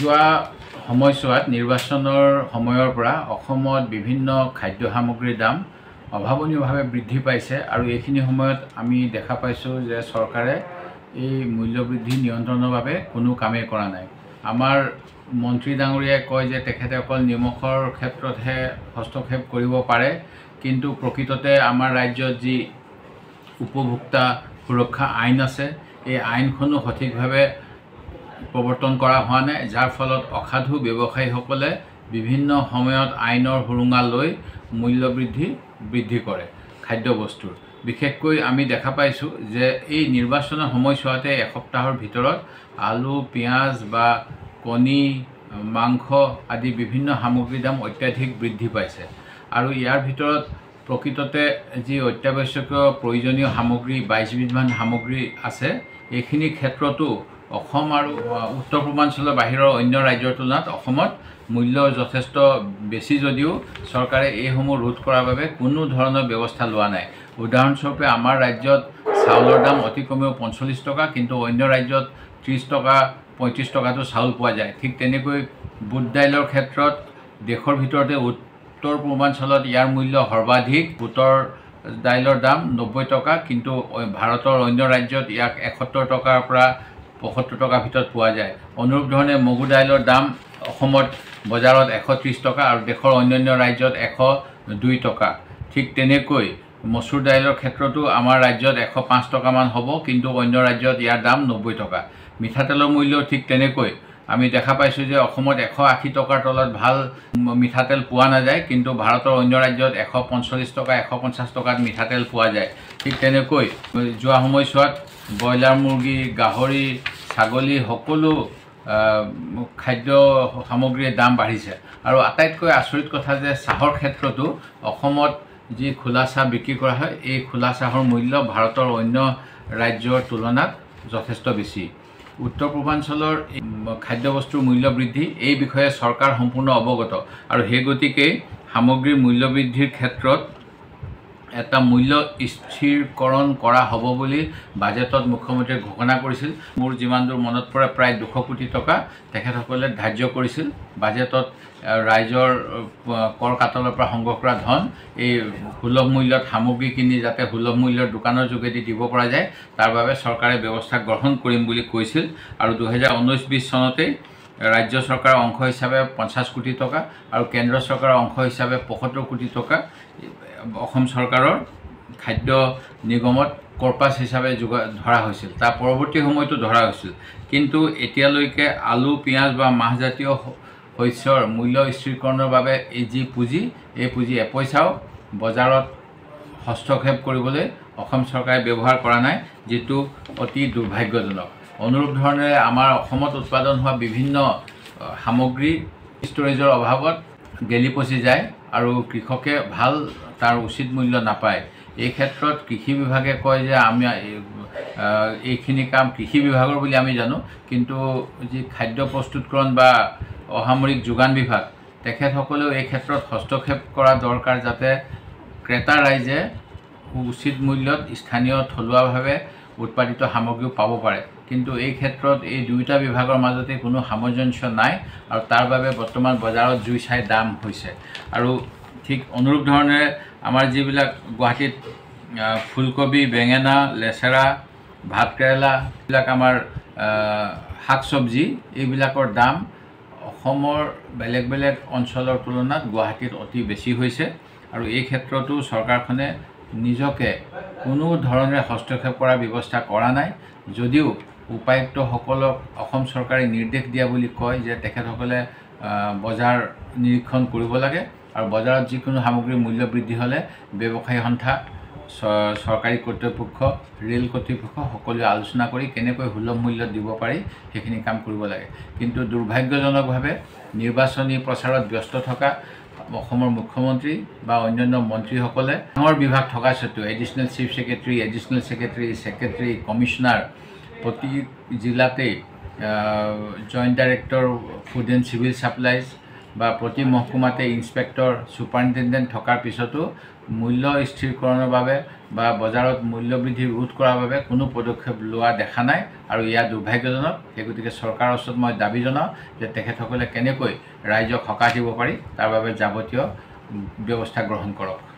যোৱা সময়ছোৱাত নিৰ্বাচনৰ সময়ৰ পৰা অসমত বিভিন্ন খাদ্য সামগ্ৰীৰ দাম অভাৱনীয়ভাৱে বৃদ্ধি পাইছে আৰু এইখিনি সময়ত আমি দেখা পাইছোঁ যে চৰকাৰে এই মূল্যবৃদ্ধি নিয়ন্ত্ৰণৰ বাবে কোনো কামেই কৰা নাই আমাৰ মন্ত্ৰী ডাঙৰীয়াই কয় যে তেখেতে অকল নিমখৰ ক্ষেত্ৰতহে হস্তক্ষেপ কৰিব পাৰে কিন্তু প্ৰকৃততে আমাৰ ৰাজ্যত যি উপভোক্তা সুৰক্ষা আইন আছে এই আইনখনো সঠিকভাৱে প্ৰৱৰ্তন কৰা হোৱা নাই যাৰ ফলত অসাধু ব্যৱসায়ীসকলে বিভিন্ন সময়ত আইনৰ সুৰুঙা লৈ মূল্যবৃদ্ধি বৃদ্ধি কৰে খাদ্যবস্তুৰ বিশেষকৈ আমি দেখা পাইছোঁ যে এই নিৰ্বাচনৰ সময়ছোৱাতে এসপ্তাহৰ ভিতৰত আলু পিঁয়াজ বা কণী মাংস আদি বিভিন্ন সামগ্ৰীৰ দাম অত্যাধিক বৃদ্ধি পাইছে আৰু ইয়াৰ ভিতৰত প্ৰকৃততে যি অত্যাৱশ্যকীয় প্ৰয়োজনীয় সামগ্ৰী বাইছবিধমান সামগ্ৰী আছে এইখিনি ক্ষেত্ৰতো অসম আৰু উত্তৰ পূৰ্বাঞ্চলৰ বাহিৰৰ অন্য ৰাজ্যৰ তুলনাত অসমত মূল্য যথেষ্ট বেছি যদিও চৰকাৰে এইসমূহ ৰোধ কৰাৰ বাবে কোনো ধৰণৰ ব্যৱস্থা লোৱা নাই উদাহৰণস্বৰূপে আমাৰ ৰাজ্যত চাউলৰ দাম অতি কমেও পঞ্চল্লিছ টকা কিন্তু অন্য ৰাজ্যত ত্ৰিছ টকা পঁয়ত্ৰিছ টকাটো চাউল পোৱা যায় ঠিক তেনেকৈ বুট দাইলৰ ক্ষেত্ৰত দেশৰ ভিতৰতে উত্তৰ পূৰ্বাঞ্চলত ইয়াৰ মূল্য সৰ্বাধিক বুটৰ দাইলৰ দাম নব্বৈ টকা কিন্তু ভাৰতৰ অন্য ৰাজ্যত ইয়াক এসত্তৰ টকাৰ পৰা পঁয়সত্তৰ টকাৰ ভিতৰত পোৱা যায় অনুৰূপ ধৰণে মগু দাইলৰ দাম অসমত বজাৰত এশ ত্ৰিছ টকা আৰু দেশৰ অন্যান্য ৰাজ্যত এশ দুই টকা ঠিক তেনেকৈ মচুৰ দাইলৰ ক্ষেত্ৰতো আমাৰ ৰাজ্যত এশ পাঁচ টকামান হ'ব কিন্তু অন্য ৰাজ্যত ইয়াৰ দাম নব্বৈ টকা মিঠাতেলৰ মূল্য ঠিক তেনেকৈ আমি দেখা পাইছোঁ যে অসমত এশ আশী টকাৰ তলত ভাল মিঠাতেল পোৱা নাযায় কিন্তু ভাৰতৰ অন্য ৰাজ্যত এশ পঞ্চল্লিছ টকা এশ পঞ্চাছ টকাত মিঠাতেল পোৱা যায় ঠিক তেনেকৈ যোৱা সময়ছোৱাত ব্ৰইলাৰ মুৰ্গী গাহৰি ছাগলী সকলো খাদ্য সামগ্ৰীৰ দাম বাঢ়িছে আৰু আটাইতকৈ আচৰিত কথা যে চাহৰ ক্ষেত্ৰতো অসমত যি খোলা চাহ বিক্ৰী কৰা হয় এই খোলা চাহৰ মূল্য ভাৰতৰ অন্য ৰাজ্যৰ তুলনাত যথেষ্ট বেছি উত্তৰ পূৰ্বাঞ্চলৰ খাদ্যবস্তুৰ বৃদ্ধি এই বিষয়ে চৰকাৰ সম্পূৰ্ণ অৱগত আৰু সেই গতিকেই সামগ্ৰীৰ মূল্য বৃদ্ধিৰ ক্ষেত্ৰত এটা মূল্য স্থিৰকৰণ কৰা হ'ব বুলি বাজেটত মুখ্যমন্ত্ৰীয়ে ঘোষণা কৰিছিল মোৰ যিমান দূৰ মনত পৰে প্ৰায় দুশ কোটি টকা তেখেতসকলে ধাৰ্য কৰিছিল বাজেটত ৰাইজৰ কৰ কাতলৰ পৰা সংগ্ৰহ কৰা ধন এই সুলভ মূল্যত সামগ্ৰী কিনি যাতে সুলভ মূল্যৰ দোকানৰ যোগেদি দিব পৰা যায় তাৰ বাবে চৰকাৰে ব্যৱস্থা গ্ৰহণ কৰিম বুলি কৈছিল আৰু দুহেজাৰ ঊনৈছ বিছ চনতেই ৰাজ্য চৰকাৰৰ অংশ হিচাপে পঞ্চাছ কোটি টকা আৰু কেন্দ্ৰ চৰকাৰৰ অংশ হিচাপে পঁয়সত্তৰ কোটি টকা অসম চৰকাৰৰ খাদ্য নিগমত কৰ্পাছ হিচাপে যোগা ধৰা হৈছিল তাৰ পৰৱৰ্তী সময়তো ধৰা হৈছিল কিন্তু এতিয়ালৈকে আলু পিঁয়াজ বা মাহজাতীয় শস্যৰ মূল্য স্থিৰকৰণৰ বাবে এই যি পুঁজি এই পুঁজি এপইচাও বজাৰত হস্তক্ষেপ কৰিবলৈ অসম চৰকাৰে ব্যৱহাৰ কৰা নাই যিটো অতি দুৰ্ভাগ্যজনক অনুৰূপ ধৰণেৰে আমাৰ অসমত উৎপাদন হোৱা বিভিন্ন সামগ্ৰী ষ্ট'ৰেজৰ অভাৱত গেলি পচি যায় আৰু কৃষকে ভাল তাৰ উচিত মূল্য নাপায় এই ক্ষেত্ৰত কৃষি বিভাগে কয় যে আমি এইখিনি কাম কৃষি বিভাগৰ বুলি আমি জানো কিন্তু যি খাদ্য প্ৰস্তুতকৰণ বা অসামৰিক যোগান বিভাগ তেখেতসকলেও এই ক্ষেত্ৰত হস্তক্ষেপ কৰা দৰকাৰ যাতে ক্ৰেতা ৰাইজে উচিত মূল্যত স্থানীয় থলুৱাভাৱে উৎপাদিত সামগ্ৰীও পাব পাৰে কিন্তু এই ক্ষেত্ৰত এই দুয়োটা বিভাগৰ মাজতে কোনো সামঞ্জস্য নাই আৰু তাৰ বাবে বৰ্তমান বজাৰত জুই চাই দাম হৈছে আৰু ঠিক অনুৰূপ ধৰনেৰ আমাৰ যা গুহীত ফুলকবি বেঙেনা লেচেৰা ভাত কেৰালা এইবিলাক আমাৰ শাক সবজি এইবিলাকৰ দাম বেলেগ বেলেগ অঞ্চলৰ তুলনাত গুৱাহাটীত অতি বেছি হৈছে আৰু এই ক্ষেত্ৰতো চৰকাৰখনে নিজকে কোনো ধৰণে হস্তক্ষেপ কৰাৰ ব্যৱস্থা কৰা নাই যদিও উপায়ুক্তসকলক অসম চৰকাৰে নিৰ্দেশ দিয়া বুলি কয় যে তেখেতসকলে বজাৰ নিৰীক্ষণ কৰিব লাগে আৰু বজাৰত যিকোনো সামগ্ৰীৰ মূল্য বৃদ্ধি হ'লে ব্যৱসায়ী সন্থা চৰকাৰী কৰ্তৃপক্ষ ৰে'ল কৰ্তৃপক্ষ সকলোৱে আলোচনা কৰি কেনেকৈ সুলভ মূল্য দিব পাৰি সেইখিনি কাম কৰিব লাগে কিন্তু দুৰ্ভাগ্যজনকভাৱে নিৰ্বাচনী প্ৰচাৰত ব্যস্ত থকা অসমৰ মুখ্যমন্ত্ৰী বা অন্যান্য মন্ত্ৰীসকলে ডাঙৰ বিভাগ থকা স্বত্বেও additional chief secretary additional secretary secretary commissioner প্ৰতি জিলাতেই joint director food and civil supplies বা প্ৰতি মহকুমাতে ইনস্পেক্টৰ ছুপাৰিণ্টেণ্ডেণ্ট থকাৰ পিছতো মূল্য স্থিৰকৰণৰ বাবে বা বজাৰত মূল্য বৃদ্ধি ৰোধ কৰাৰ বাবে কোনো পদক্ষেপ লোৱা দেখা নাই আৰু ইয়াৰ দুৰ্ভাগ্যজনক সেই গতিকে চৰকাৰৰ ওচৰত মই দাবী জনাওঁ যে তেখেতসকলে কেনেকৈ ৰাইজক সকাহ দিব পাৰি তাৰ বাবে যাৱতীয় ব্যৱস্থা গ্ৰহণ কৰক